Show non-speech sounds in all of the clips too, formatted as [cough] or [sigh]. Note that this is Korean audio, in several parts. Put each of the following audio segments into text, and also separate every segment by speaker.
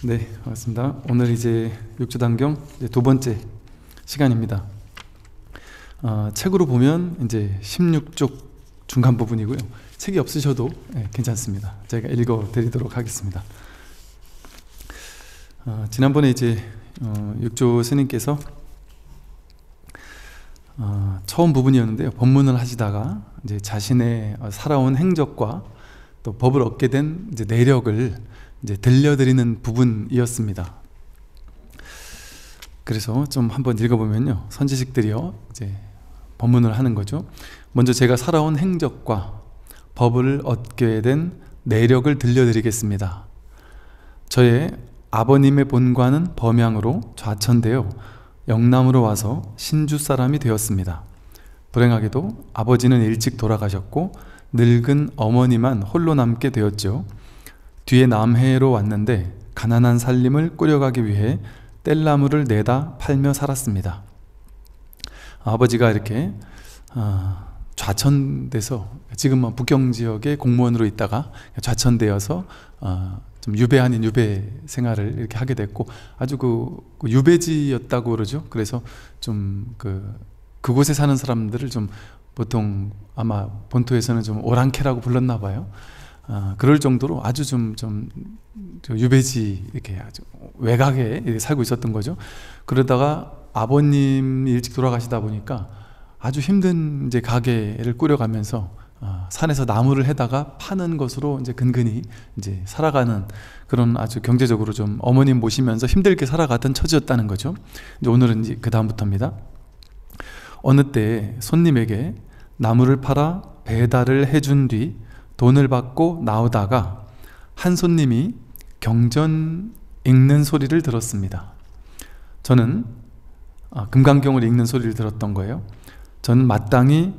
Speaker 1: 네, 반갑습니다. 오늘 이제 육조단경 두 번째 시간입니다. 어, 책으로 보면 이제 16쪽 중간 부분이고요. 책이 없으셔도 네, 괜찮습니다. 제가 읽어드리도록 하겠습니다. 어, 지난번에 이제 어, 육조 스님께서 아, 처음 부분이었는데요. 법문을 하시다가 이제 자신의 살아온 행적과 또 법을 얻게 된 이제 내력을 이제 들려드리는 부분이었습니다. 그래서 좀 한번 읽어보면요. 선지식들이요. 이제 법문을 하는 거죠. 먼저 제가 살아온 행적과 법을 얻게 된 내력을 들려드리겠습니다. 저의 아버님의 본관은 범양으로 좌천되어 영남으로 와서 신주 사람이 되었습니다. 불행하게도 아버지는 일찍 돌아가셨고 늙은 어머니만 홀로 남게 되었죠. 뒤에 남해로 왔는데 가난한 살림을 꾸려가기 위해 땔나무를 내다 팔며 살았습니다. 아버지가 이렇게 아, 좌천돼서 지금 뭐 북경 지역의 공무원으로 있다가 좌천되어서 아, 좀 유배 아닌 유배 생활을 이렇게 하게 됐고 아주 그, 그 유배지였다고 그러죠. 그래서 좀 그 그곳에 사는 사람들을 좀 보통 아마 본토에서는 좀 오랑캐라고 불렀나 봐요. 어, 그럴 정도로 아주 좀, 좀, 유배지, 이렇게 아주 외곽에 이렇게 살고 있었던 거죠. 그러다가 아버님이 일찍 돌아가시다 보니까 아주 힘든 이제 가게를 꾸려가면서 어, 산에서 나무를 해다가 파는 것으로 이제 근근히 이제 살아가는 그런 아주 경제적으로 좀 어머님 모시면서 힘들게 살아가던 처지였다는 거죠. 이제 오늘은 이제 그 다음부터입니다. 어느 때 손님에게 나무를 팔아 배달을 해준 뒤 돈을 받고 나오다가 한 손님이 경전 읽는 소리를 들었습니다. 저는 아, 금강경을 읽는 소리를 들었던 거예요. 저는 마땅히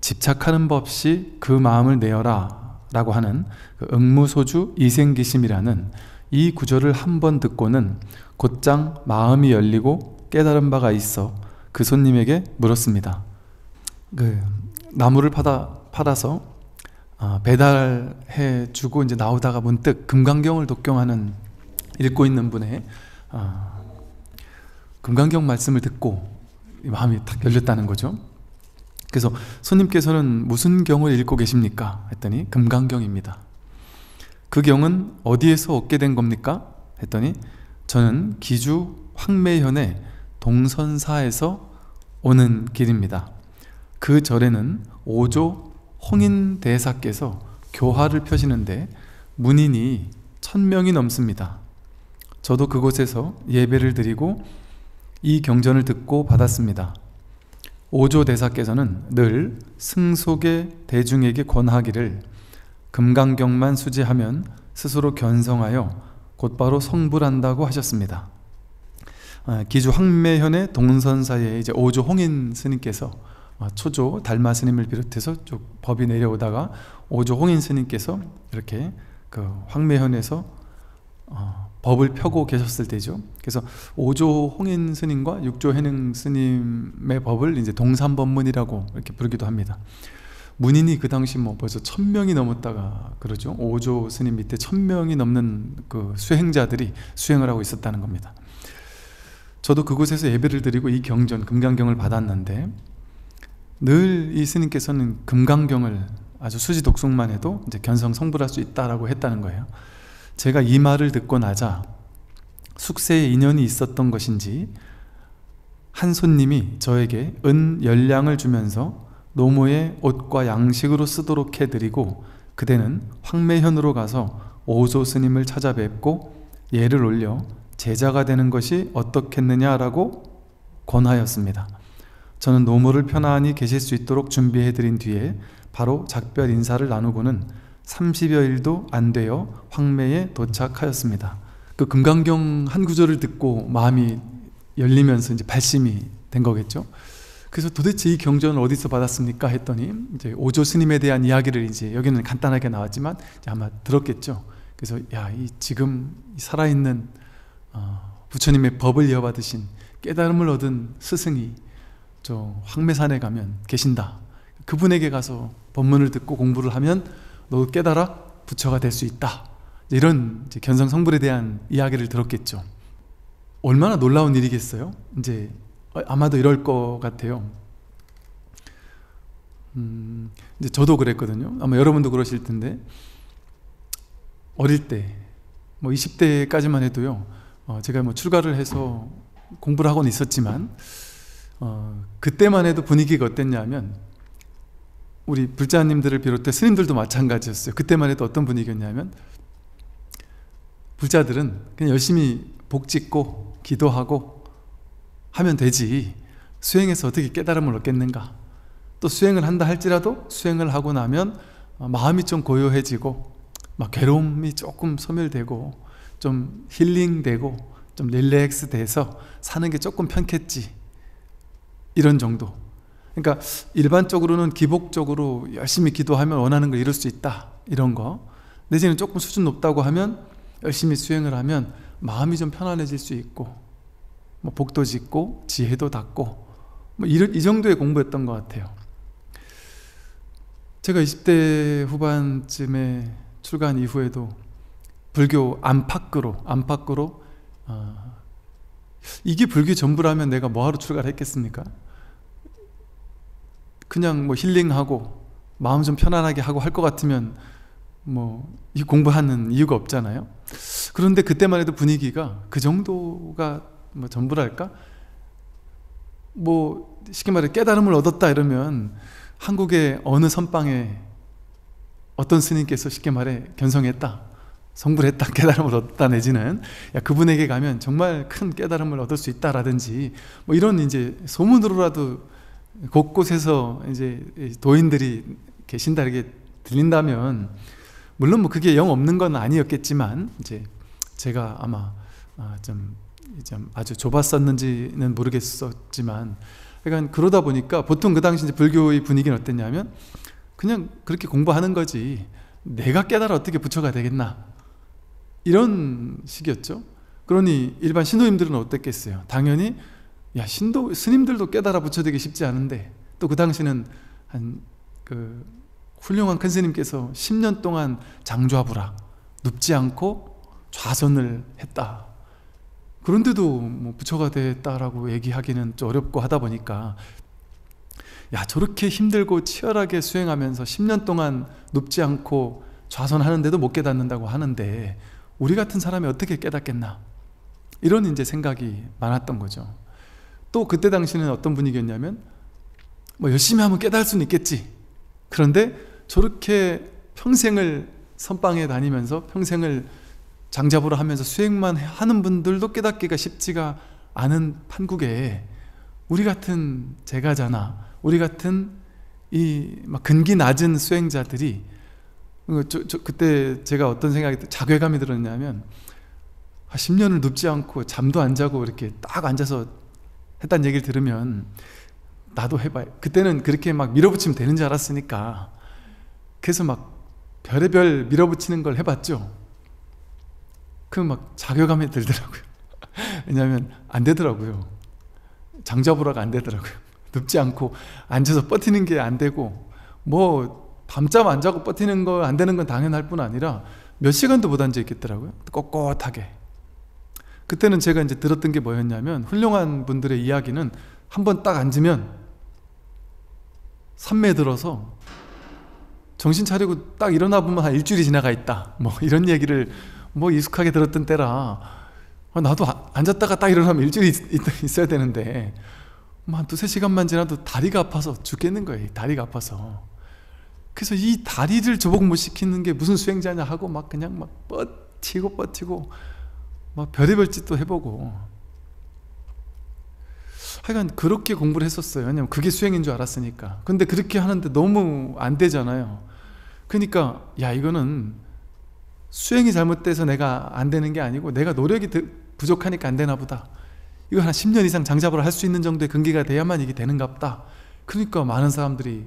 Speaker 1: 집착하는 법 없이 그 마음을 내어라 라고 하는 그 응무소주 이생기심이라는 이 구절을 한 번 듣고는 곧장 마음이 열리고 깨달은 바가 있어 그 손님에게 물었습니다. 그 나무를 파다, 팔아서 아, 배달해 주고 이제 나오다가 문득 금강경을 독경하는 읽고 있는 분의 아, 금강경 말씀을 듣고 마음이 탁 열렸다는 거죠. 그래서 손님께서는 무슨 경을 읽고 계십니까? 했더니 금강경입니다. 그 경은 어디에서 얻게 된 겁니까? 했더니 저는 기주 황매현의 동선사에서 오는 길입니다. 그 절에는 5조 홍인 대사께서 교화를 펴시는데 문인이 천명이 넘습니다. 저도 그곳에서 예배를 드리고 이 경전을 듣고 받았습니다. 오조 대사께서는 늘 승속의 대중에게 권하기를 금강경만 수지하면 스스로 견성하여 곧바로 성불한다고 하셨습니다. 아, 기주 황매현의 동선사에 이제 오조 홍인 스님께서 아, 초조 달마 스님을 비롯해서 쭉 법이 내려오다가 오조 홍인 스님께서 이렇게 그 황매현에서 어, 법을 펴고 계셨을 때죠. 그래서 오조 홍인 스님과 육조 해능 스님의 법을 이제 동산법문이라고 이렇게 부르기도 합니다. 문인이 그 당시 뭐 벌써 천 명이 넘었다가 그러죠. 오조 스님 밑에 천 명이 넘는 그 수행자들이 수행을 하고 있었다는 겁니다. 저도 그곳에서 예배를 드리고 이 경전 금강경을 받았는데 늘이 스님께서는 금강경을 아주 수지 독송만 해도 이제 견성 성불할 수 있다라고 했다는 거예요. 제가 이 말을 듣고 나자 숙세에 인연이 있었던 것인지 한 손님이 저에게 은 열량을 주면서 노모의 옷과 양식으로 쓰도록 해드리고 그대는 황매현으로 가서 오조 스님을 찾아뵙고 예를 올려 제자가 되는 것이 어떻겠느냐라고 권하였습니다. 저는 노모를 편안히 계실 수 있도록 준비해 드린 뒤에 바로 작별 인사를 나누고는 30여일도 안 되어 황매에 도착하였습니다. 그 금강경 한 구절을 듣고 마음이 열리면서 이제 발심이 된 거겠죠. 그래서 도대체 이 경전을 어디서 받았습니까? 했더니 이제 오조 스님에 대한 이야기를 이제 여기는 간단하게 나왔지만 아마 들었겠죠. 그래서 야, 이 지금 살아있는 어, 부처님의 법을 이어받으신 깨달음을 얻은 스승이 저 황매산에 가면 계신다. 그분에게 가서 법문을 듣고 공부를 하면 너도 깨달아 부처가 될 수 있다. 이런 이제 견성 성불에 대한 이야기를 들었겠죠. 얼마나 놀라운 일이겠어요? 이제 어, 아마도 이럴 것 같아요. 음, 이제 저도 그랬거든요. 아마 여러분도 그러실 텐데 어릴 때, 뭐 20대까지만 해도요. 어, 제가 뭐 출가를 해서 공부를 하고는 있었지만 어, 그때만 해도 분위기가 어땠냐면 우리 불자님들을 비롯해 스님들도 마찬가지였어요. 그때만 해도 어떤 분위기였냐면 불자들은 그냥 열심히 복 짓고 기도하고 하면 되지 수행해서 어떻게 깨달음을 얻겠는가 또 수행을 한다 할지라도 수행을 하고 나면 마음이 좀 고요해지고 막 괴로움이 조금 소멸되고 좀 힐링되고 좀 릴렉스 돼서 사는 게 조금 편겠지 이런 정도. 그러니까 일반적으로는 기복적으로 열심히 기도하면 원하는 걸 이룰 수 있다. 이런 거. 내지는 조금 수준 높다고 하면 열심히 수행을 하면 마음이 좀 편안해질 수 있고 뭐 복도 짓고 지혜도 닦고 뭐이이 정도의 공부였던 것 같아요. 제가 20대 후반쯤에 출간 이후에도 불교 안팎으로 안팎으로 어, 이게 불교 전부라면 내가 뭐하러 출가를 했겠습니까? 그냥 뭐 힐링하고 마음 좀 편안하게 하고 할 것 같으면 뭐 공부하는 이유가 없잖아요. 그런데 그때만 해도 분위기가 그 정도가 뭐 전부랄까? 뭐 쉽게 말해 깨달음을 얻었다 이러면 한국의 어느 선방에 어떤 스님께서 쉽게 말해 견성했다 성불 했다 [laughs] 깨달음을 얻었다 내지는 야 그분에게 가면 정말 큰 깨달음을 얻을 수 있다라든지 뭐 이런 이제 소문으로라도 곳곳에서 이제 도인들이 계신다 이렇게 들린다면 물론 뭐 그게 영 없는 건 아니었겠지만 이제 제가 아마 아, 좀, 좀 아주 좁았었는지는 모르겠었지만 그러니까 그러다 보니까 보통 그 당시 이제 불교의 분위기는 어땠냐면 그냥 그렇게 공부하는 거지 내가 깨달아 어떻게 부처가 되겠나 이런 식이었죠 그러니 일반 신도님들은 어땠겠어요 당연히 야 신도 스님들도 깨달아 붙여되기 쉽지 않은데 또 그 당시는 한그 훌륭한 큰 스님께서 10년 동안 장좌부라 눕지 않고 좌선을 했다. 그런데도 뭐 부처가 됐다라고 얘기하기는 좀 어렵고 하다 보니까 야 저렇게 힘들고 치열하게 수행하면서 10년 동안 눕지 않고 좌선하는데도 못 깨닫는다고 하는데 우리 같은 사람이 어떻게 깨닫겠나 이런 이제 생각이 많았던 거죠. 또 그때 당시는 어떤 분위기였냐면 뭐 열심히 하면 깨달을 수는 있겠지. 그런데 저렇게 평생을 선방에 다니면서 평생을 장잡으로 하면서 수행만 하는 분들도 깨닫기가 쉽지가 않은 판국에 우리 같은 제가자나 우리 같은 이 막 근기 낮은 수행자들이 어, 저, 저, 그때 제가 어떤 생각이 자괴감이 들었냐면 10년을 눕지 않고 잠도 안 자고 이렇게 딱 앉아서 했다는 얘기를 들으면 나도 해봐요. 그때는 그렇게 막 밀어붙이면 되는 줄 알았으니까 그래서 막 별의별 밀어붙이는 걸 해봤죠. 그럼 막 자괴감이 들더라고요. [laughs] 왜냐하면 안 되더라고요. 장자부라가안 되더라고요. 눕지 않고 앉아서 버티는 게 안 되고 뭐 밤잠 안 자고 버티는 거 안 되는 건 당연할 뿐 아니라 몇 시간도 못 앉아 있겠더라고요. 꼿꼿하게. 그때는 제가 이제 들었던 게 뭐였냐면 훌륭한 분들의 이야기는 한 번 딱 앉으면 산매 들어서 정신 차리고 딱 일어나 보면 한 일주일이 지나가 있다. 뭐 이런 얘기를 뭐 익숙하게 들었던 때라 아, 나도 아, 앉았다가 딱 일어나면 일주일 이 있, 어야 되는데 뭐한 두세 시간만 지나도 다리가 아파서 죽겠는 거예요. 다리가 아파서. 그래서 이 다리를 조복 못 시키는 게 무슨 수행자냐 하고 막 그냥 막 뻗치고 뻗치고 막 별의별 짓도 해보고 하여간 그렇게 공부를 했었어요 왜냐면 그게 수행인 줄 알았으니까 근데 그렇게 하는데 너무 안 되잖아요 그러니까 야 이거는 수행이 잘못돼서 내가 안 되는 게 아니고 내가 노력이 부족하니까 안 되나 보다 이거 한 10년 이상 장잡을할 수 있는 정도의 근기가 돼야만 이게 되는가보다 그러니까 많은 사람들이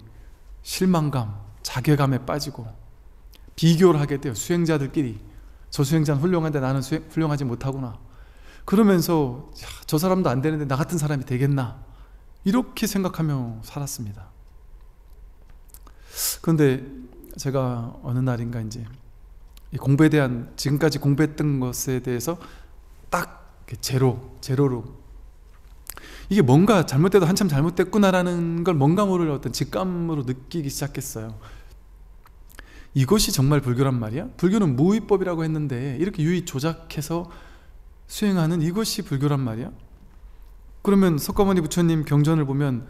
Speaker 1: 실망감, 자괴감에 빠지고 비교를 하게 돼요 수행자들끼리 저 수행자는 훌륭한데 나는 수행, 훌륭하지 못하구나. 그러면서 야, 저 사람도 안 되는데 나 같은 사람이 되겠나. 이렇게 생각하며 살았습니다. 그런데 제가 어느 날인가 이제 공부에 대한 지금까지 공부했던 것에 대해서 딱 제로, 제로로 이게 뭔가 잘못돼도 한참 잘못됐구나라는 걸 뭔가 모를 어떤 직감으로 느끼기 시작했어요. 이것이 정말 불교란 말이야? 불교는 무위법이라고 했는데 이렇게 유의 조작해서 수행하는 이것이 불교란 말이야? 그러면 석가모니 부처님 경전을 보면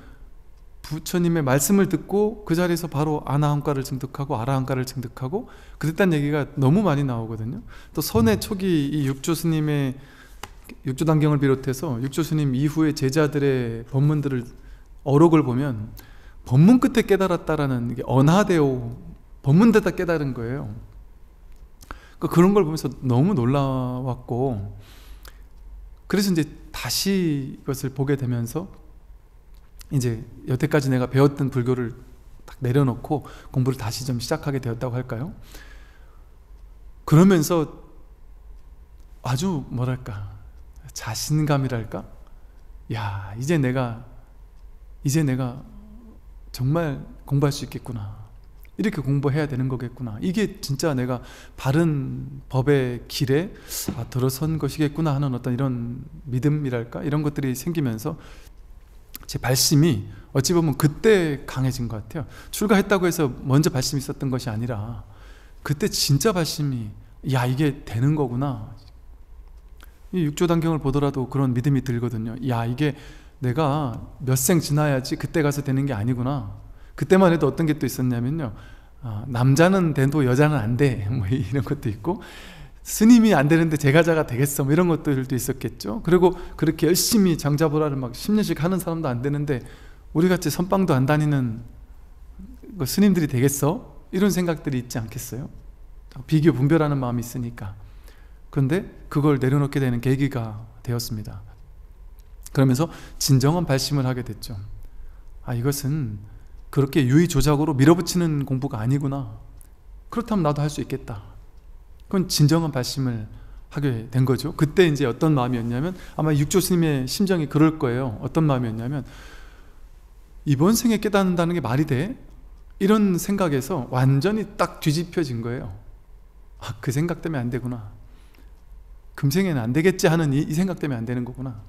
Speaker 1: 부처님의 말씀을 듣고 그 자리에서 바로 아나한가를 증득하고 아라한가를 증득하고 그랬단 얘기가 너무 많이 나오거든요. 또 선의 음. 초기 이 육조 스님의 육조 단경을 비롯해서 육조 스님 이후의 제자들의 법문들을 어록을 보면 법문 끝에 깨달았다라는 게 언하대오 법문 대다 깨달은 거예요. 그러니까 그런 걸 보면서 너무 놀라웠고, 그래서 이제 다시 이것을 보게 되면서 이제 여태까지 내가 배웠던 불교를 딱 내려놓고 공부를 다시 좀 시작하게 되었다고 할까요? 그러면서 아주 뭐랄까 자신감이랄까 야 이제 내가 이제 내가 정말 공부할 수 있겠구나 이렇게 공부해야 되는 거겠구나. 이게 진짜 내가 바른 법의 길에 아, 들어선 것이겠구나 하는 어떤 이런 믿음이랄까? 이런 것들이 생기면서 제 발심이 어찌 보면 그때 강해진 것 같아요. 출가했다고 해서 먼저 발심이 있었던 것이 아니라 그때 진짜 발심이 야, 이게 되는 거구나. 이 육조단경을 보더라도 그런 믿음이 들거든요. 야, 이게 내가 몇 생 지나야지 그때 가서 되는 게 아니구나. 그때만 해도 어떤 게 또 있었냐면요. 어, 남자는 돼도 여자는 안 돼. [laughs] 뭐 이런 것도 있고, 스님이 안 되는데 제가자가 되겠어. 뭐 이런 것들도 있었겠죠. 그리고 그렇게 열심히 장자보라를 막 10년씩 하는 사람도 안 되는데, 우리같이 선방도 안 다니는 그 스님들이 되겠어? 이런 생각들이 있지 않겠어요? 아, 비교 분별하는 마음이 있으니까. 그런데 그걸 내려놓게 되는 계기가 되었습니다. 그러면서 진정한 발심을 하게 됐죠. 아, 이것은 그렇게 유의 조작으로 밀어붙이는 공부가 아니구나. 그렇다면 나도 할 수 있겠다. 그건 진정한 발심을 하게 된 거죠. 그때 이제 어떤 마음이었냐면 아마 육조 스님의 심정이 그럴 거예요. 어떤 마음이었냐면 이번 생에 깨닫는다는 게 말이 돼? 이런 생각에서 완전히 딱 뒤집혀진 거예요. 아, 그 생각 때문에 안 되구나. 금생에는 안 되겠지 하는 이, 이 생각 때문에 안 되는 거구나.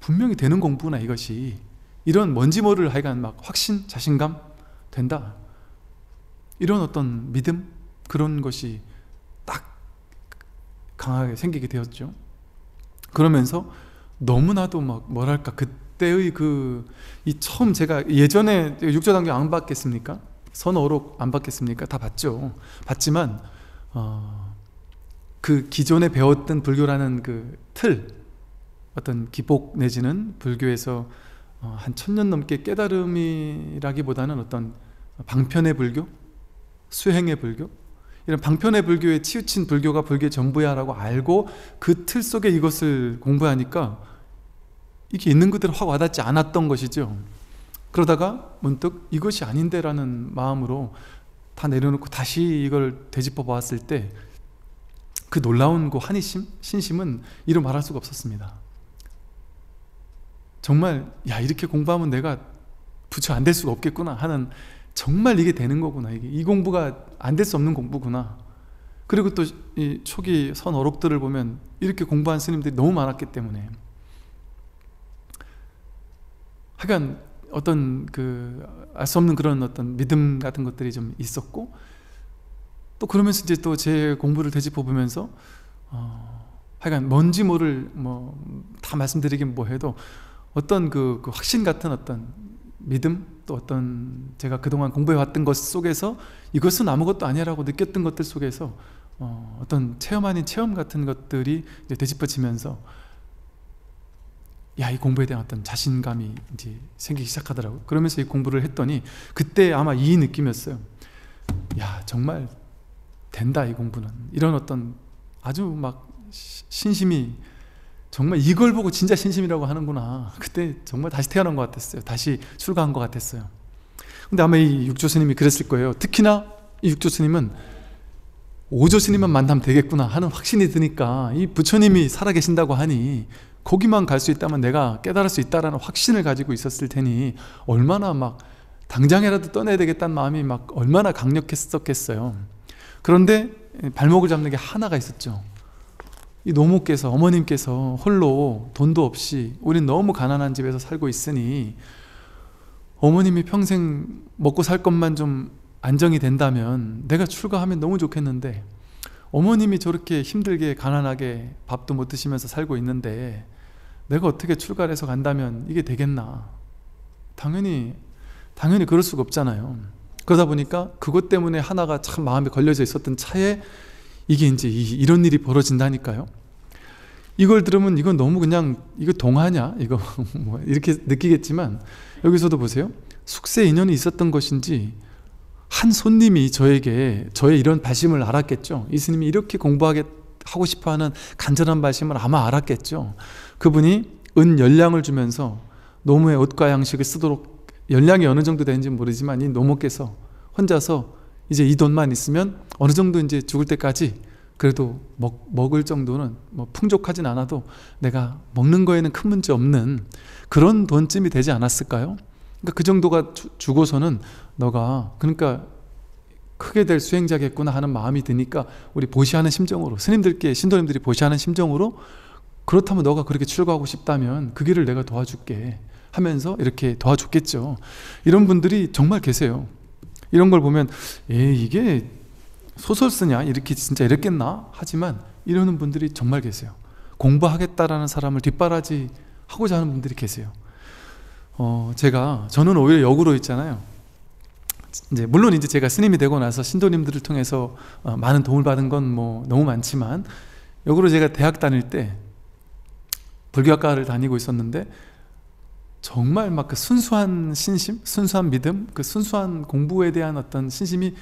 Speaker 1: 분명히 되는 공부나 구 이것이 이런 뭔지 모를 하여간 막 확신, 자신감 된다. 이런 어떤 믿음 그런 것이 딱 강하게 생기게 되었죠. 그러면서 너무나도 막 뭐랄까 그때의 그 이 처음 제가 예전에 육조 단교 안 받겠습니까? 선어록 안 받겠습니까? 다 받죠. 받지만 어, 그 기존에 배웠던 불교라는 그 틀 어떤 기복 내지는 불교에서 어, 한 천 년 넘게 깨달음이라기보다는 어떤 방편의 불교, 수행의 불교, 이런 방편의 불교에 치우친 불교가 불교의 전부야라고 알고 그 틀 속에 이것을 공부하니까 이게 있는 그대로 확 와닿지 않았던 것이죠. 그러다가 문득 이것이 아닌데라는 마음으로 다 내려놓고 다시 이걸 되짚어 보았을 때 그 놀라운 그 환희심, 신심은 이루 말할 수가 없었습니다. 정말 야 이렇게 공부하면 내가 부처 안 될 수가 없겠구나 하는 정말 이게 되는 거구나 이게 이 공부가 안 될 수 없는 공부구나 그리고 또 이 초기 선 어록들을 보면 이렇게 공부한 스님들이 너무 많았기 때문에 하여간 어떤 그 알 수 없는 그런 어떤 믿음 같은 것들이 좀 있었고 또 그러면서 이제 또 제 공부를 되짚어 보면서 어 하여간 뭔지 모를 뭐 다 말씀드리긴 뭐해도 어떤 그, 그 확신 같은 어떤 믿음 또 어떤 제가 그동안 공부해왔던 것 속에서 이것은 아무것도 아니라고 느꼈던 것들 속에서 어, 어떤 체험 아닌 체험 같은 것들이 이제 되짚어지면서 야, 이 공부에 대한 어떤 자신감이 이제 생기기 시작하더라고요. 그러면서 이 공부를 했더니 그때 아마 이 느낌이었어요. 야, 정말 된다, 이 공부는. 이런 어떤 아주 막 신심이 정말 이걸 보고 진짜 신심이라고 하는구나. 그때 정말 다시 태어난 것 같았어요. 다시 출가한 것 같았어요. 근데 아마 이 육조 스님이 그랬을 거예요. 특히나 이 육조 스님은 오조 스님만 만나면 되겠구나 하는 확신이 드니까 이 부처님이 살아계신다고 하니 거기만 갈 수 있다면 내가 깨달을 수 있다라는 확신을 가지고 있었을 테니 얼마나 막 당장이라도 떠내야 되겠다는 마음이 막 얼마나 강력했었겠어요. 그런데 발목을 잡는 게 하나가 있었죠. 이 노모께서 어머님께서 홀로 돈도 없이 우린 너무 가난한 집에서 살고 있으니 어머님이 평생 먹고 살 것만 좀 안정이 된다면 내가 출가하면 너무 좋겠는데 어머님이 저렇게 힘들게 가난하게 밥도 못 드시면서 살고 있는데 내가 어떻게 출가를 해서 간다면 이게 되겠나 당연히 당연히 그럴 수가 없잖아요 그러다 보니까 그것 때문에 하나가 참 마음에 걸려져 있었던 차에 이게 이제 이, 런 일이 벌어진다니까요. 이걸 들으면 이건 너무 그냥 이거 동화냐 이거 [laughs] 뭐 이렇게 느끼겠지만 여기서도 보세요. 숙세 인연이 있었던 것인지 한 손님이 저에게 저의 이런 발심을 알았겠죠. 이 스님이 이렇게 공부하게 하고 싶어하는 간절한 발심을 아마 알았겠죠. 그분이 은 열량을 주면서 노무의 옷과 양식을 쓰도록 열량이 어느 정도 되는지 모르지만 이 노모께서 혼자서 이제 이 돈만 있으면 어느 정도 이제 죽을 때까지 그래도 먹, 먹을 정도는 뭐 풍족하진 않아도 내가 먹는 거에는 큰 문제 없는 그런 돈쯤이 되지 않았을까요? 그러니까 그 정도가 주, 죽어서는 너가 그러니까 크게 될 수행자겠구나 하는 마음이 드니까 우리 보시하는 심정으로 스님들께 신도님들이 보시하는 심정으로 그렇다면 너가 그렇게 출가하고 싶다면 그 길을 내가 도와줄게 하면서 이렇게 도와줬겠죠. 이런 분들이 정말 계세요. 이런 걸 보면 에 이게 소설 쓰냐 이렇게 진짜 이랬겠나 하지만 이러는 분들이 정말 계세요. 공부하겠다라는 사람을 뒷바라지 하고자 하는 분들이 계세요. 어, 제가 저는 오히려 역으로 있잖아요. 이제 물론 이제 제가 스님이 되고 나서 신도님들을 통해서 어, 많은 도움을 받은 건 뭐 너무 많지만 역으로 제가 대학 다닐 때 불교학과를 다니고 있었는데 정말 막 그 순수한 신심, 순수한 믿음, 그 순수한 공부에 대한 어떤 신심이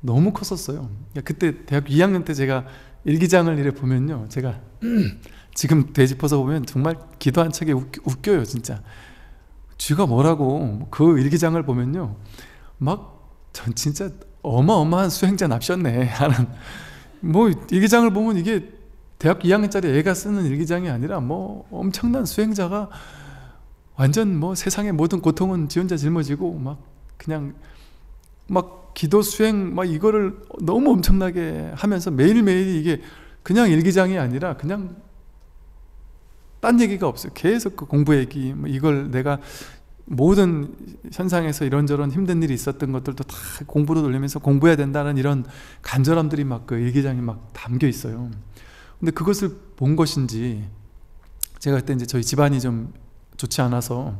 Speaker 1: 너무 컸었어요. 그러니까 그때 대학 2학년 때 제가 일기장을 이래 보면요. 제가 [clears throat] 지금 되짚어서 보면 정말 기도한 책에 웃겨요, 진짜. 쥐가 뭐라고 그 일기장을 보면요. 막 전 진짜 어마어마한 수행자 납셨네 [laughs] 하는 뭐 일기장을 보면 이게 대학 2학년짜리 애가 쓰는 일기장이 아니라 뭐 엄청난 수행자가 완전 뭐 세상의 모든 고통은 지 혼자 짊어지고 막 그냥 막 기도 수행 막 이거를 너무 엄청나게 하면서 매일매일 이게 그냥 일기장이 아니라 그냥 딴 얘기가 없어요. 계속 그 공부 얘기 뭐 이걸 내가 모든 현상에서 이런저런 힘든 일이 있었던 것들도 다 공부로 돌리면서 공부해야 된다는 이런 간절함들이 막 그 일기장에 막 담겨 있어요. 근데 그것을 본 것인지 제가 그때 이제 저희 집안이 좀 좋지 않아서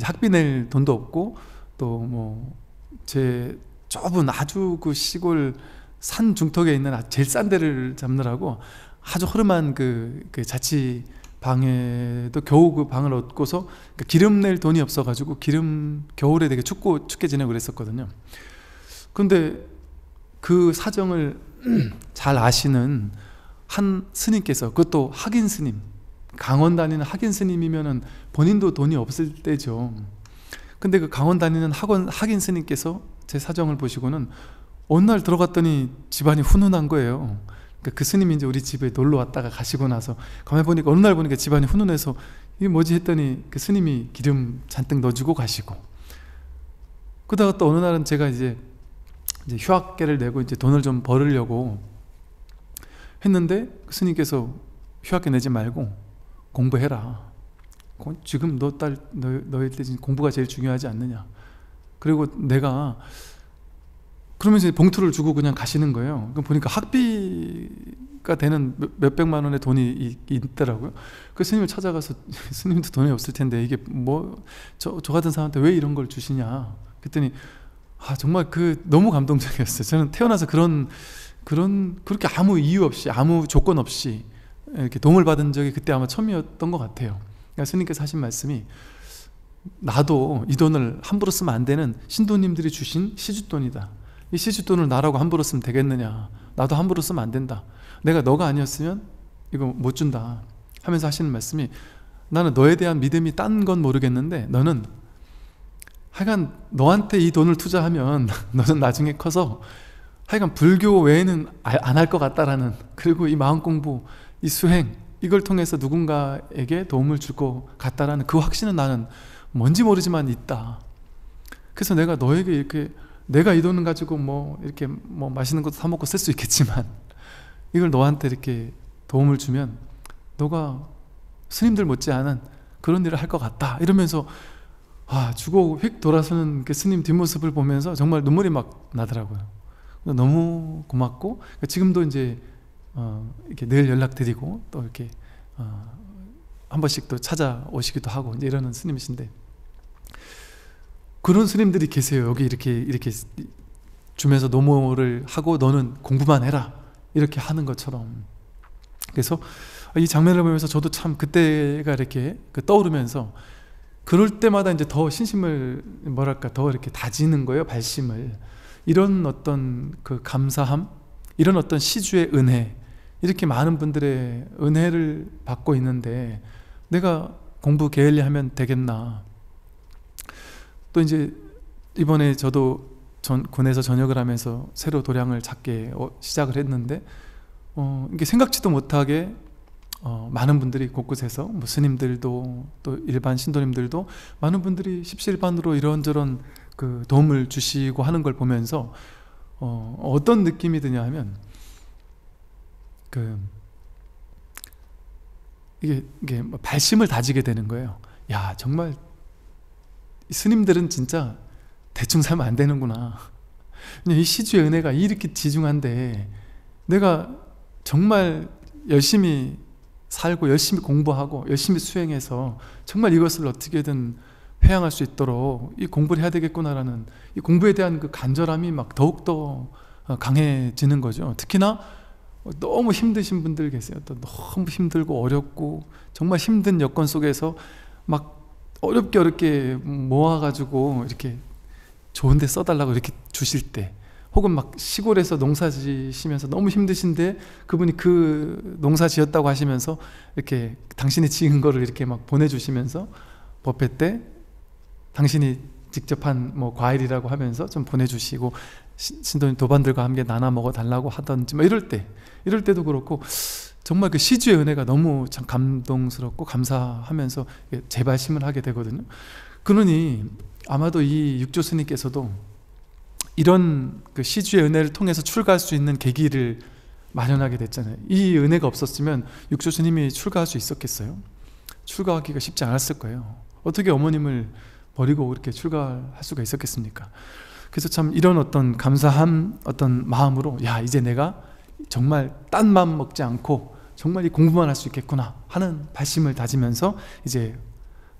Speaker 1: 학비 낼 돈도 없고 또 뭐 제 좁은 아주 그 시골 산 중턱에 있는 아, 제일 싼 데를 잡느라고 아주 허름한 그, 그 자취 방에도 겨우 그 방을 얻고서 그 기름 낼 돈이 없어가지고 기름 겨울에 되게 춥고 춥게 지내고 그랬었거든요. 근데 그 사정을 [clears throat] 잘 아시는 한 스님께서 그것도 학인 스님 강원 다니는 학인 스님이면은 본인도 돈이 없을 때죠. 근데 그 강원 다니는 학원 학인 스님께서 제 사정을 보시고는 어느 날 들어갔더니 집안이 훈훈한 거예요. 그러니까 그 스님이 이제 우리 집에 놀러 왔다가 가시고 나서 가만히 보니까 어느 날 보니까 집안이 훈훈해서 이게 뭐지 했더니 그 스님이 기름 잔뜩 넣어주고 가시고 그다가또 어느 날은 제가 이제, 이제 휴학계를 내고 이제 돈을 좀 벌으려고 했는데 그 스님께서 휴학계 내지 말고 공부해라. 지금 너 딸, 너, 너희들 공부가 제일 중요하지 않느냐. 그리고 내가, 그러면서 봉투를 주고 그냥 가시는 거예요. 그럼 보니까 학비가 되는 몇백만 원의 돈이 있더라고요. 그 스님을 찾아가서, [laughs] 스님도 돈이 없을 텐데, 이게 뭐, 저, 저 같은 사람한테 왜 이런 걸 주시냐. 그랬더니, 아, 정말 그, 너무 감동적이었어요. 저는 태어나서 그런, 그런, 그렇게 아무 이유 없이, 아무 조건 없이, 이렇게 도움을 받은 적이 그때 아마 처음이었던 것 같아요. 그러니까 스님께서 하신 말씀이 나도 이 돈을 함부로 쓰면 안 되는 신도님들이 주신 시주돈이다. 이 시주돈을 나라고 함부로 쓰면 되겠느냐. 나도 함부로 쓰면 안 된다. 내가 너가 아니었으면 이거 못 준다. 하면서 하시는 말씀이 나는 너에 대한 믿음이 딴 건 모르겠는데 너는 하여간 너한테 이 돈을 투자하면 [laughs] 너는 나중에 커서 하여간 불교 외에는 아, 안할 것 같다라는 그리고 이 마음 공부 이 수행 이걸 통해서 누군가에게 도움을 줄 것 같다라는 그 확신은 나는 뭔지 모르지만 있다. 그래서 내가 너에게 이렇게 내가 이 돈을 가지고 뭐 이렇게 뭐 맛있는 것도 사 먹고 쓸 수 있겠지만 이걸 너한테 이렇게 도움을 주면 너가 스님들 못지않은 그런 일을 할 것 같다 이러면서 아 주고 휙 돌아서는 그 스님 뒷모습을 보면서 정말 눈물이 막 나더라고요. 너무 고맙고 그러니까 지금도 이제 어, 이렇게 늘 연락드리고 또 이렇게 어, 한 번씩 또 찾아오시기도 하고 이제 이러는 스님이신데 그런 스님들이 계세요. 여기 이렇게 이렇게 주면서 노모를 하고 너는 공부만 해라 이렇게 하는 것처럼 그래서 이 장면을 보면서 저도 참 그때가 이렇게 그 떠오르면서 그럴 때마다 이제 더 신심을 뭐랄까 더 이렇게 다지는 거예요 발심을 이런 어떤 그 감사함 이런 어떤 시주의 은혜 이렇게 많은 분들의 은혜를 받고 있는데 내가 공부 게을리 하면 되겠나 또 이제 이번에 저도 전, 군에서 전역을 하면서 새로 도량을 찾게 어, 시작을 했는데 어, 이게 생각지도 못하게 어, 많은 분들이 곳곳에서 뭐 스님들도 또 일반 신도님들도 많은 분들이 십시반으로 이런저런 그 도움을 주시고 하는 걸 보면서 어, 어떤 느낌이 드냐 하면 그 이게 이게 뭐 발심을 다지게 되는 거예요. 야 정말 스님들은 진짜 대충 살면 안 되는구나. 그냥 이 시주의 은혜가 이렇게 지중한데 내가 정말 열심히 살고 열심히 공부하고 열심히 수행해서 정말 이것을 어떻게든 회양할 수 있도록 이 공부를 해야 되겠구나라는 이 공부에 대한 그 간절함이 막 더욱더 강해지는 거죠. 특히나 너무 힘드신 분들 계세요. 또 너무 힘들고 어렵고 정말 힘든 여건 속에서 막 어렵게 어렵게 모아가지고 이렇게 좋은데 써달라고 이렇게 주실 때 혹은 막 시골에서 농사 지시면서 너무 힘드신데 그분이 그 농사 지었다고 하시면서 이렇게 당신이 지은 거를 이렇게 막 보내주시면서 법회 때 당신이 직접 한뭐 과일이라고 하면서 좀 보내주시고 신도님 도반들과 함께 나눠 먹어달라고 하던지 뭐 이럴 때 이럴 때도 그렇고 정말 그 시주의 은혜가 너무 참 감동스럽고 감사하면서 재발심을 하게 되거든요. 그러니 아마도 이 육조 스님께서도 이런 그 시주의 은혜를 통해서 출가할 수 있는 계기를 마련하게 됐잖아요. 이 은혜가 없었으면 육조 스님이 출가할 수 있었겠어요? 출가하기가 쉽지 않았을 거예요. 어떻게 어머님을 버리고 이렇게 출가할 수가 있었겠습니까? 그래서 참 이런 어떤 감사한 어떤 마음으로 야 이제 내가 정말 딴 맘 먹지 않고 정말 이 공부만 할 수 있겠구나 하는 발심을 다지면서 이제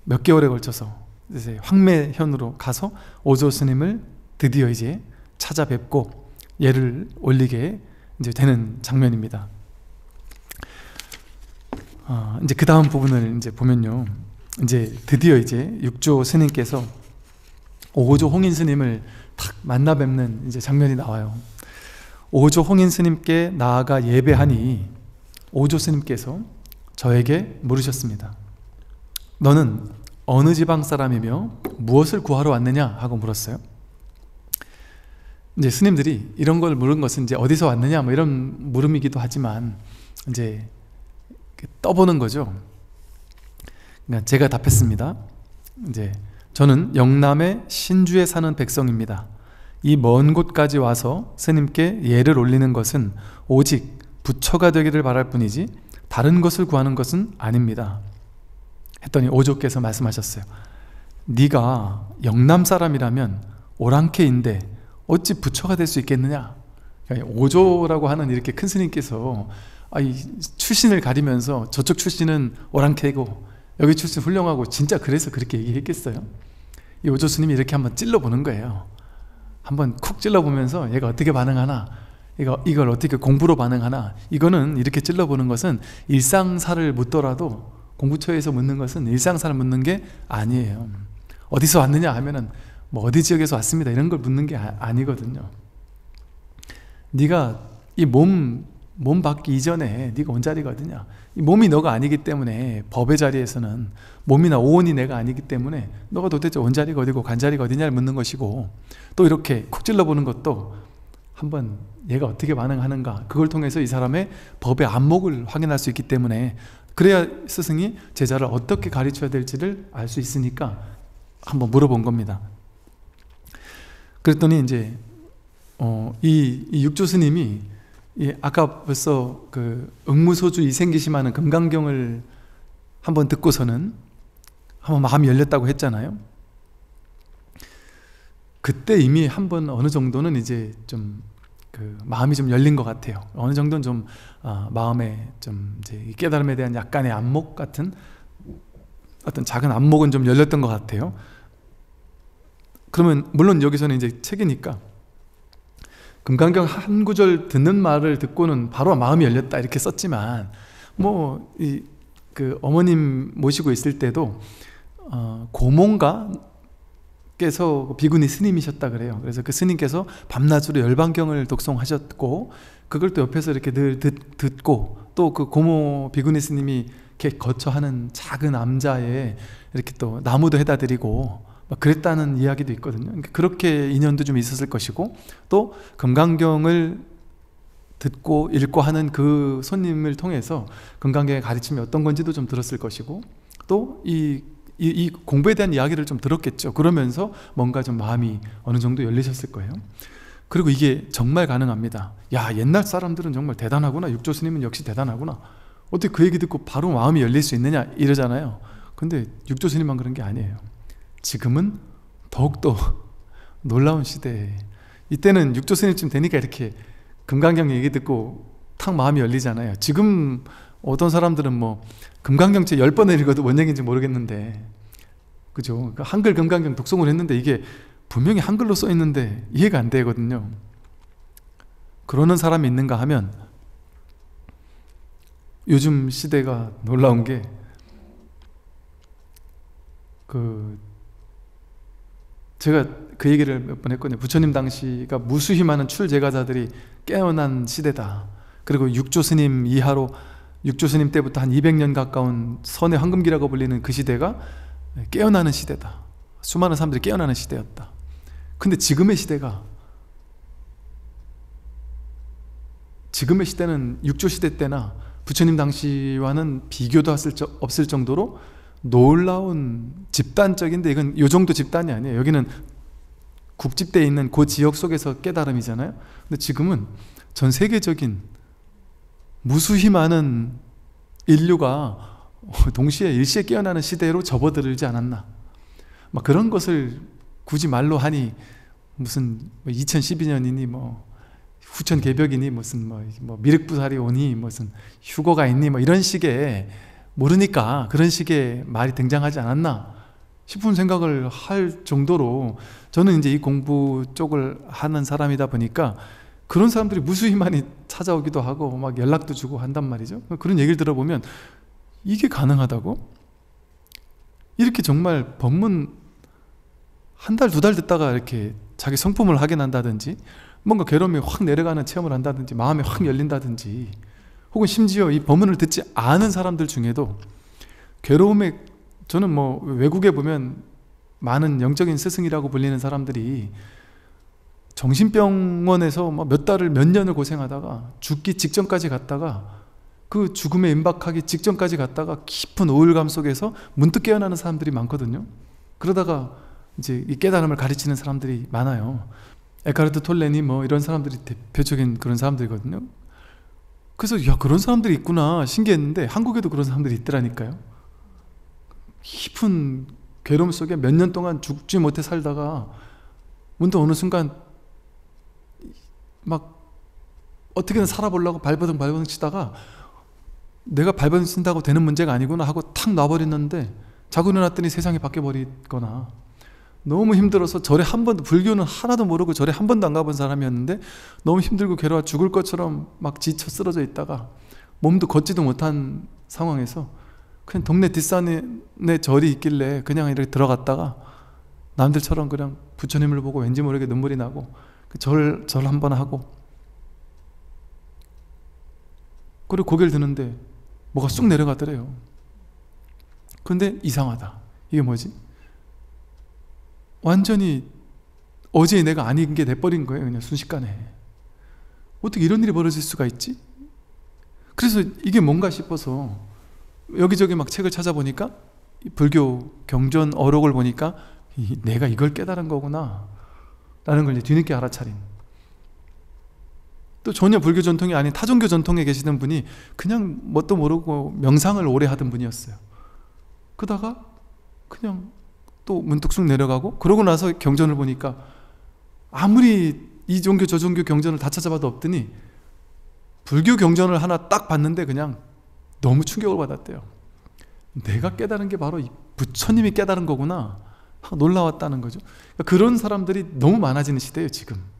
Speaker 1: 몇 개월에 걸쳐서 이제 황매현으로 가서 오조 스님을 드디어 이제 찾아뵙고 예를 올리게 이제 되는 장면입니다. 어, 이제 그 다음 부분을 이제 보면요. 이제 드디어 이제 육조 스님께서 오조 홍인 스님을 탁 만나 뵙는 이제 장면이 나와요. 오조 홍인 스님께 나아가 예배하니 오조 스님께서 저에게 물으셨습니다. 너는 어느 지방 사람이며 무엇을 구하러 왔느냐 하고 물었어요. 이제 스님들이 이런 걸 물은 것은 이제 어디서 왔느냐 뭐 이런 물음이기도 하지만 이제 떠보는 거죠. 그러니까 제가 답했습니다. 이제 저는 영남의 신주에 사는 백성입니다. 이먼 곳까지 와서 스님께 예를 올리는 것은 오직 부처가 되기를 바랄 뿐이지 다른 것을 구하는 것은 아닙니다. 했더니 오조께서 말씀하셨어요. 네가 영남 사람이라면 오랑캐인데 어찌 부처가 될 수 있겠느냐? 그러니까 오조라고 하는 이렇게 큰 스님께서 아, 출신을 가리면서 저쪽 출신은 오랑캐고 여기 출신 훌륭하고 진짜 그래서 그렇게 얘기했겠어요? 이 오조 스님이 이렇게 한번 찔러보는 거예요. 한번 쿡 찔러보면서 얘가 어떻게 반응하나 이거, 이걸 어떻게 공부로 반응하나 이거는 이렇게 찔러보는 것은 일상사를 묻더라도 공부처에서 묻는 것은 일상사를 묻는 게 아니에요 어디서 왔느냐 하면은 뭐 어디 지역에서 왔습니다 이런 걸 묻는 게 아, 니거든요 네가 이 몸몸 받기 이전에 네가 온 자리가 어디 몸이 너가 아니기 때문에 법의 자리에서는 몸이나 오원이 내가 아니기 때문에 너가 도대체 온자리가 어디고 간자리가 어디냐를 묻는 것이고 또 이렇게 콕 찔러보는 것도 한번 얘가 어떻게 반응하는가 그걸 통해서 이 사람의 법의 안목을 확인할 수 있기 때문에 그래야 스승이 제자를 어떻게 가르쳐야 될지를 알 수 있으니까 한번 물어본 겁니다. 그랬더니 이제 어, 이, 이 육조 스님이 예, 아까 벌써 그 응무소주 이생기심하는 금강경을 한번 듣고서는 한번 마음이 열렸다고 했잖아요. 그때 이미 한번 어느 정도는 이제 좀 그 마음이 좀 열린 것 같아요. 어느 정도는 좀 아, 마음에 좀 이제 깨달음에 대한 약간의 안목 같은 어떤 작은 안목은 좀 열렸던 것 같아요. 그러면 물론 여기서는 이제 책이니까 금강경 한 구절 듣는 말을 듣고는 바로 마음이 열렸다 이렇게 썼지만 뭐 이 그 어머님 모시고 있을 때도 어, 고몽가 께서 비구니 스님이셨다 그래요. 그래서 그 스님께서 밤낮으로 열반경을 독송하셨고 그걸 또 옆에서 이렇게 늘 듣, 듣고 또 그 고모 비구니 스님이 이렇게 거처하는 작은 암자에 이렇게 또 나무도 해다 드리고 그랬다는 이야기도 있거든요. 그러니까 그렇게 인연도 좀 있었을 것이고 또 금강경을 듣고 읽고 하는 그 손님을 통해서 금강경의 가르침이 어떤 건지도 좀 들었을 것이고 또이 이, 이, 공부에 대한 이야기를 좀 들었겠죠. 그러면서 뭔가 좀 마음이 어느 정도 열리셨을 거예요. 그리고 이게 정말 가능합니다. 야, 옛날 사람들은 정말 대단하구나. 육조 스님은 역시 대단하구나. 어떻게 그 얘기 듣고 바로 마음이 열릴 수 있느냐 이러잖아요. 근데 육조 스님만 그런 게 아니에요. 지금은 더욱더 [laughs] 놀라운 시대에 이때는 6조 스님쯤 되니까 이렇게 금강경 얘기 듣고 탁 마음이 열리잖아요. 지금 어떤 사람들은 뭐 금강경책 10번을 읽어도 뭔 얘기인지 모르겠는데 그죠? 그 한글 금강경 독송을 했는데 이게 분명히 한글로 써 있는데 이해가 안 되거든요. 그러는 사람이 있는가 하면 요즘 시대가 놀라운 게그 제가 그 얘기를 몇 번 했거든요. 부처님 당시가 무수히 많은 출제가자들이 깨어난 시대다. 그리고 육조 스님 이하로 육조 스님 때부터 한 200년 가까운 선의 황금기라고 불리는 그 시대가 깨어나는 시대다. 수많은 사람들이 깨어나는 시대였다. 근데 지금의 시대가 지금의 시대는 육조 시대 때나 부처님 당시와는 비교도 없을 정도로 놀라운 집단적인데 이건 요 정도 집단이 아니에요. 여기는 국집대에 있는 그 지역 속에서 깨달음이잖아요. 근데 지금은 전 세계적인 무수히 많은 인류가 동시에 일시에 깨어나는 시대로 접어들지 않았나. 막 그런 것을 굳이 말로 하니 무슨 2012년이니 뭐, 뭐 후천 개벽이니 무슨 뭐, 뭐, 미륵부살이 오니 무슨 휴거가 있니 뭐 이런 식의 모르니까 그런 식의 말이 등장하지 않았나 싶은 생각을 할 정도로 저는 이제 이 공부 쪽을 하는 사람이다 보니까 그런 사람들이 무수히 많이 찾아오기도 하고 막 연락도 주고 한단 말이죠. 그런 얘기를 들어보면 이게 가능하다고? 이렇게 정말 법문 한 달, 두 달 듣다가 이렇게 자기 성품을 확인한다든지 뭔가 괴로움이 확 내려가는 체험을 한다든지 마음이 확 열린다든지 혹은 심지어 이 법문을 듣지 않은 사람들 중에도 괴로움에 저는 뭐 외국에 보면 많은 영적인 스승이라고 불리는 사람들이 정신병원에서 뭐 몇 달을 몇 년을 고생하다가 죽기 직전까지 갔다가 그 죽음에 임박하기 직전까지 갔다가 깊은 우울감 속에서 문득 깨어나는 사람들이 많거든요. 그러다가 이제 이 깨달음을 가르치는 사람들이 많아요. 에카르트 톨레니뭐 이런 사람들이 대표적인 그런 사람들이거든요. 그래서 야 그런 사람들이 있구나 신기했는데 한국에도 그런 사람들이 있더라니까요. 깊은 괴로움 속에 몇 년 동안 죽지 못해 살다가 문득 어느 순간 막 어떻게든 살아보려고 발버둥 발버둥 치다가 내가 발버둥 친다고 되는 문제가 아니구나 하고 탁 놔버렸는데 자고 일어났더니 세상이 바뀌어버리거나 너무 힘들어서 절에 한 번도 불교는 하나도 모르고 절에 한 번도 안 가본 사람이었는데 너무 힘들고 괴로워 죽을 것처럼 막 지쳐 쓰러져 있다가 몸도 걷지도 못한 상황에서 그냥 동네 뒷산에 절이 있길래 그냥 이렇게 들어갔다가 남들처럼 그냥 부처님을 보고 왠지 모르게 눈물이 나고 그 절, 절 한 번 하고 그리고 고개를 드는데 뭐가 쑥 내려가더래요 근데 이상하다 이게 뭐지? 완전히 어제 내가 아닌 게 돼버린 거예요. 그냥 순식간에. 어떻게 이런 일이 벌어질 수가 있지? 그래서 이게 뭔가 싶어서 여기저기 막 책을 찾아보니까 불교 경전 어록을 보니까 내가 이걸 깨달은 거구나 라는 걸 이제 뒤늦게 알아차린 또 전혀 불교 전통이 아닌 타종교 전통에 계시는 분이 그냥 뭣도 모르고 명상을 오래 하던 분이었어요 그다가 그냥 또 문득쑥 내려가고 그러고 나서 경전을 보니까 아무리 이 종교 저 종교 경전을 다 찾아봐도 없더니 불교 경전을 하나 딱 봤는데 그냥 너무 충격을 받았대요. 내가 깨달은 게 바로 부처님이 깨달은 거구나. 놀라웠다는 거죠. 그러니까 그런 사람들이 너무 많아지는 시대예요, 지금.